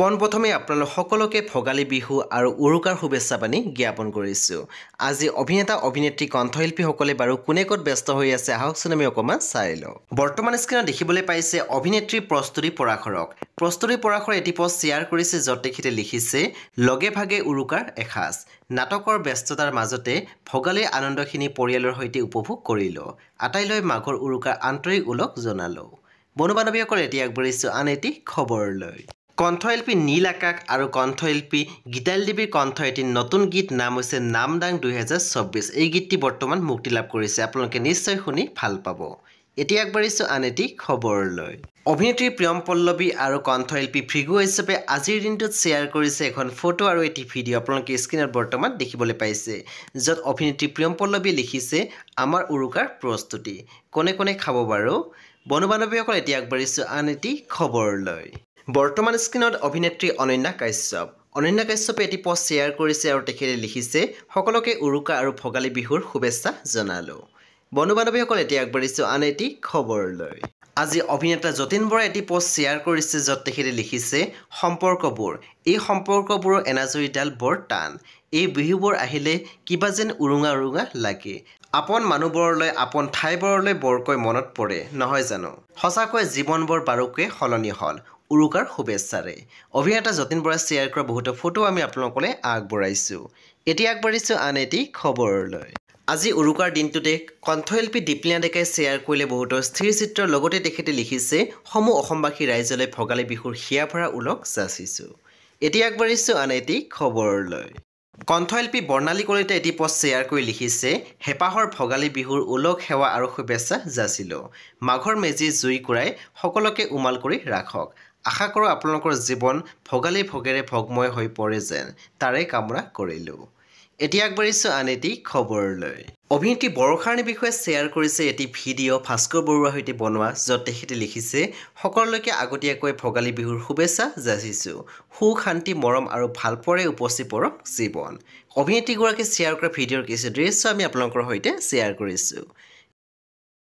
পনপ্ৰথমে আপোনালোক সকলোকে ভোগালী বিহু আৰু উৰুকাৰ শুভেচ্ছা বাণী জ্ঞাপন কৰিছোঁ আজি অভিনেতা অভিনেত্ৰী কণ্ঠশিল্পীসকলে বাৰু কোনে ক'ত ব্যস্ত হৈ আছে আহকচোন আমি অকণমান চাই লওঁ বৰ্তমান স্ক্ৰীণত দেখিবলৈ পাইছে অভিনেত্ৰী প্ৰস্তুতি পৰাশৰক প্ৰস্তুতি পৰাশৰ এটি পষ্ট শ্বেয়াৰ কৰিছে য'ত তেখেতে লিখিছে লগে ভাগে উৰুকাৰ এসাঁজ নাটকৰ ব্যস্ততাৰ মাজতে ভোগালী আনন্দখিনি পৰিয়ালৰ সৈতে উপভোগ কৰিলোঁ আটাইলৈ মাঘৰ উৰুকাৰ আন্তৰিক ওলগ জনালোঁ বনু বান্ধৱীসকল এতিয়া আগবাঢ়িছোঁ আন এটি খবৰলৈ কণ্ঠশিল্পী নীল আকাশ আৰু কণ্ঠশিল্পী গীতাল দেৱীৰ কণ্ঠ এটিৰ নতুন গীত নাম হৈছে নামদাং দুহেজাৰ চৌব্বিছ এই গীতটি বৰ্তমান মুক্তি লাভ কৰিছে আপোনালোকে নিশ্চয় শুনি ভাল পাব এতিয়া আগবাঢ়িছোঁ আন এটি খবৰলৈ অভিনেত্ৰী প্ৰিয়ম পল্লৱী আৰু কণ্ঠশিল্পী ভৃগু হিচাপে আজিৰ দিনটোত শ্বেয়াৰ কৰিছে এখন ফটো আৰু এটি ভিডিঅ' আপোনালোকে স্ক্ৰীণত বৰ্তমান দেখিবলৈ পাইছে য'ত অভিনেত্ৰী প্ৰিয়ম পল্লৱীয়ে লিখিছে আমাৰ উৰুকাৰ প্ৰস্তুতি কোনে কোনে খাব বাৰু বন্ধু বান্ধৱীসকল এতিয়া আগবাঢ়িছোঁ আন এটি খবৰলৈ বৰ্তমান স্ক্ৰীণত অভিনেত্ৰী অনন্যা কাশ্যপ অনন্যা কাশ্যপে এটি পষ্ট শ্বেয়াৰ কৰিছে আৰু তেখেতে লিখিছে সকলোকে উৰুকা আৰু ভোগালী বিহুৰ শুভেচ্ছা জনালোঁ বন্ধু বান্ধৱীসকল এতিয়া আগবাঢ়িছোঁ আন এটি খবৰলৈ আজি অভিনেতা যতীন বৰাই এটি পষ্ট শ্বেয়াৰ কৰিছে য'ত তেখেতে লিখিছে সম্পৰ্কবোৰ এই সম্পৰ্কবোৰৰ এনাজৰীডাল বৰ টান এই বিহুবোৰ আহিলে কিবা যেন উৰুঙা উৰুঙা লাগে আপোন মানুহবোৰলৈ আপোন ঠাইবোৰলৈ বৰকৈ মনত পৰে নহয় জানো সঁচাকৈ জীৱনবোৰ বাৰুকৈ সলনি হ'ল উৰুকাৰ শুভেচ্ছাৰে অভিনেতা যতীন বৰাই শ্বেয়াৰ কৰা বহুতো ফটো আমি আপোনালোকলৈ আগবঢ়াইছোঁ এতিয়া আগবাঢ়িছোঁ আন এটি খবৰলৈ আজি উৰুকাৰ দিনটোতে কণ্ঠশিল্পী দীপলিনা ডেকাই শ্বেয়াৰ কৰিলে বহুতো স্থিৰ চিত্ৰৰ লগতে তেখেতে লিখিছে সমূহ অসমবাসী ৰাইজলৈ ভগালী বিহুৰ হিয়া ভৰা ওলক যাচিছোঁ এতিয়া আগবাঢ়িছোঁ আন এটি খবৰলৈ কণ্ঠশিল্পী বৰ্ণালী কলিতে এটি পষ্ট শ্বেয়াৰ কৰি লিখিছে হেঁপাহৰ ভোগালী বিহুৰ ওলগ সেৱা আৰু শুভেচ্ছা যাচিলোঁ মাঘৰ মেজি জুই কুৰাই সকলোকে উমাল কৰি ৰাখক আশা কৰোঁ আপোনালোকৰ জীৱন ভোগালী ভোগেৰে ভগময় হৈ পৰে যেন তাৰে কামনা কৰিলোঁ এতিয়া আগবাঢ়িছোঁ আন এটি খবৰলৈ অভিনেত্ৰী বৰষাৰণী বিষয়ে শ্বেয়াৰ কৰিছে এটি ভিডিঅ' ভাস্কৰ বৰুৱাৰ সৈতে বনোৱা য'ত তেখেতে লিখিছে সকলোকে আগতীয়াকৈ ভোগালী বিহুৰ শুভেচ্ছা যাচিছোঁ সুখ শান্তি মৰম আৰু ভালপোৱাৰে উপচি পৰক জীৱন অভিনেত্ৰীগৰাকীয়ে শ্বেয়াৰ কৰা ভিডিঅ'ৰ কিছু দৃশ্য আমি আপোনালোকৰ সৈতে শ্বেয়াৰ কৰিছোঁ